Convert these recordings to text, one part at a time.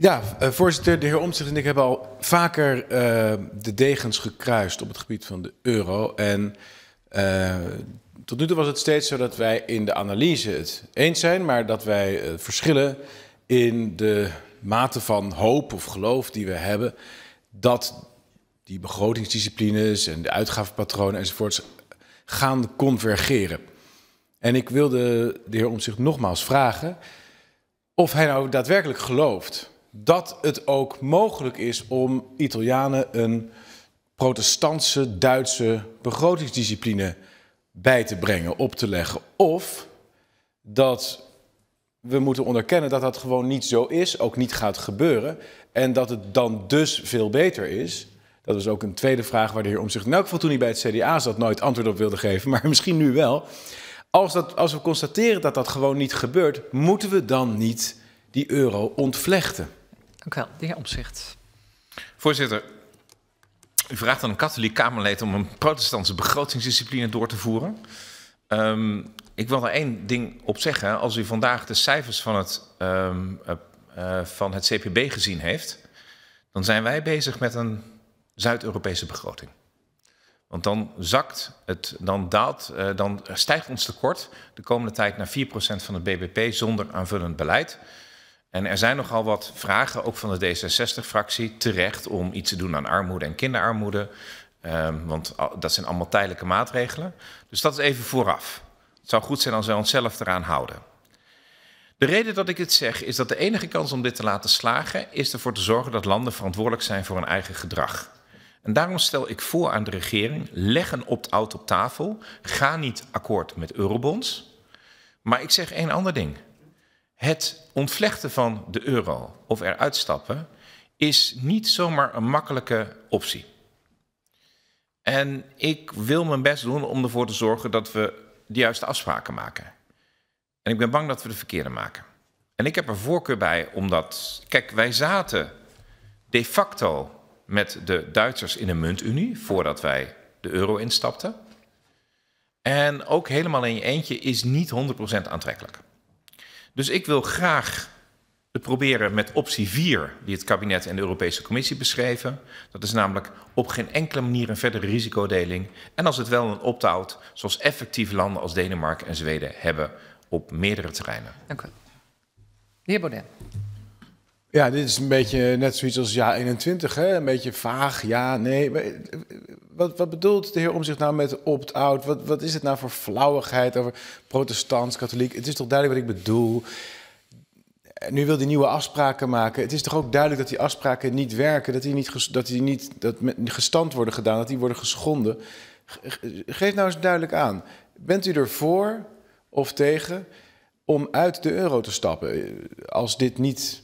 Ja, eh, voorzitter, de heer Omtzigt en ik hebben al vaker eh, de degens gekruist op het gebied van de euro. En eh, tot nu toe was het steeds zo dat wij in de analyse het eens zijn, maar dat wij verschillen in de mate van hoop of geloof die we hebben dat die begrotingsdisciplines en de uitgavenpatronen enzovoorts gaan convergeren. En ik wilde de heer Omtzigt nogmaals vragen of hij nou daadwerkelijk gelooft dat het ook mogelijk is om Italianen een protestantse Duitse begrotingsdiscipline bij te brengen, op te leggen. Of dat we moeten onderkennen dat dat gewoon niet zo is, ook niet gaat gebeuren. En dat het dan dus veel beter is. Dat was ook een tweede vraag waar de heer zich, in elk geval toen hij bij het CDA zat nooit antwoord op wilde geven, maar misschien nu wel. Als, dat, als we constateren dat dat gewoon niet gebeurt, moeten we dan niet die euro ontvlechten? Dank u wel. De heer Omzicht. Voorzitter, u vraagt aan een katholiek Kamerlid om een protestantse begrotingsdiscipline door te voeren. Ehm, ik wil er één ding op zeggen. Als u vandaag de cijfers van het, ehm, eh, eh, van het CPB gezien heeft, dan zijn wij bezig met een Zuid-Europese begroting. Want dan zakt het, dan daalt, eh, dan stijgt ons tekort de komende tijd naar 4% van het BBP zonder aanvullend beleid. En er zijn nogal wat vragen, ook van de D66-fractie, terecht om iets te doen aan armoede en kinderarmoede. Um, want dat zijn allemaal tijdelijke maatregelen. Dus dat is even vooraf. Het zou goed zijn als wij onszelf eraan houden. De reden dat ik dit zeg is dat de enige kans om dit te laten slagen is ervoor te zorgen dat landen verantwoordelijk zijn voor hun eigen gedrag. En daarom stel ik voor aan de regering: leg een opt-out op tafel. Ga niet akkoord met eurobonds. Maar ik zeg één ander ding. Het ontvlechten van de euro of eruit stappen is niet zomaar een makkelijke optie. En ik wil mijn best doen om ervoor te zorgen dat we de juiste afspraken maken. En ik ben bang dat we de verkeerde maken. En ik heb er voorkeur bij omdat, kijk, wij zaten de facto met de Duitsers in een muntunie voordat wij de euro instapten. En ook helemaal in je eentje is niet 100% aantrekkelijk. Dus ik wil graag het proberen met optie 4, die het kabinet en de Europese Commissie beschreven. Dat is namelijk op geen enkele manier een verdere risicodeling. En als het wel een opt-out, zoals effectieve landen als Denemarken en Zweden hebben op meerdere terreinen. Dank u. wel. De heer Baudet. Ja, dit is een beetje net zoiets als ja 21, hè? een beetje vaag, ja, nee. Eh, wat, wat bedoelt de heer om zich nou met opt-out? Wat, wat is het nou voor flauwigheid over protestants, katholiek? Het is toch duidelijk wat ik bedoel? nu wil hij nieuwe afspraken maken. Het is toch ook duidelijk dat die afspraken niet werken, dat die niet, dat die niet dat gestand worden gedaan, dat die worden geschonden. Geef nou eens duidelijk aan. Bent u ervoor of tegen om uit de euro te stappen eh, als dit niet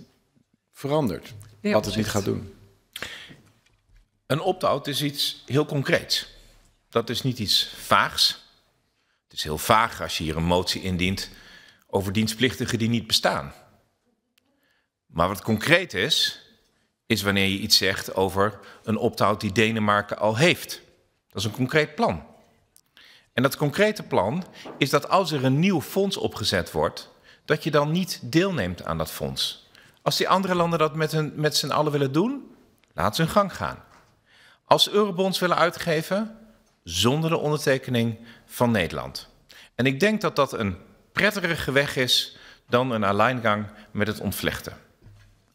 verandert? Wat het niet gaat doen. Een opt is iets heel concreets. Dat is niet iets vaags. Het is heel vaag als je hier een motie indient over dienstplichtigen die niet bestaan. Maar wat concreet is, is wanneer je iets zegt over een opt die Denemarken al heeft. Dat is een concreet plan. En dat concrete plan is dat als er een nieuw fonds opgezet wordt, dat je dan niet deelneemt aan dat fonds. Als die andere landen dat met, hun, met z'n allen willen doen, laat ze hun gang gaan als eurobonds willen uitgeven zonder de ondertekening van Nederland. En ik denk dat dat een prettigere weg is dan een alleingang met het ontvlechten.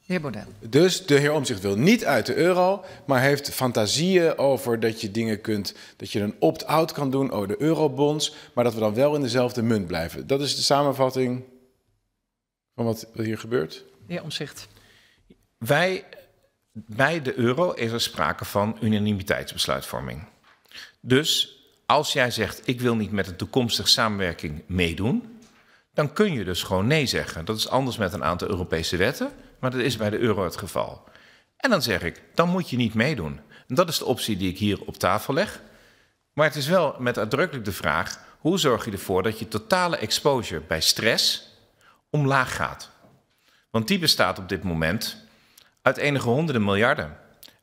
Heer Baudet. Dus de heer Omzicht wil niet uit de euro, maar heeft fantasieën over dat je dingen kunt, dat je een opt-out kan doen, over oh, de eurobonds, maar dat we dan wel in dezelfde munt blijven. Dat is de samenvatting van wat hier gebeurt. Heer Omzicht. Wij bij de euro is er sprake van unanimiteitsbesluitvorming. Dus als jij zegt: Ik wil niet met een toekomstige samenwerking meedoen, dan kun je dus gewoon nee zeggen. Dat is anders met een aantal Europese wetten, maar dat is bij de euro het geval. En dan zeg ik: Dan moet je niet meedoen. dat is de optie die ik hier op tafel leg. Maar het is wel met uitdrukkelijk de vraag: hoe zorg je ervoor dat je totale exposure bij stress omlaag gaat? Want die bestaat op dit moment uit enige honderden miljarden.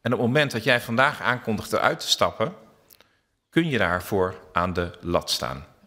En op het moment dat jij vandaag aankondigt eruit te stappen, kun je daarvoor aan de lat staan.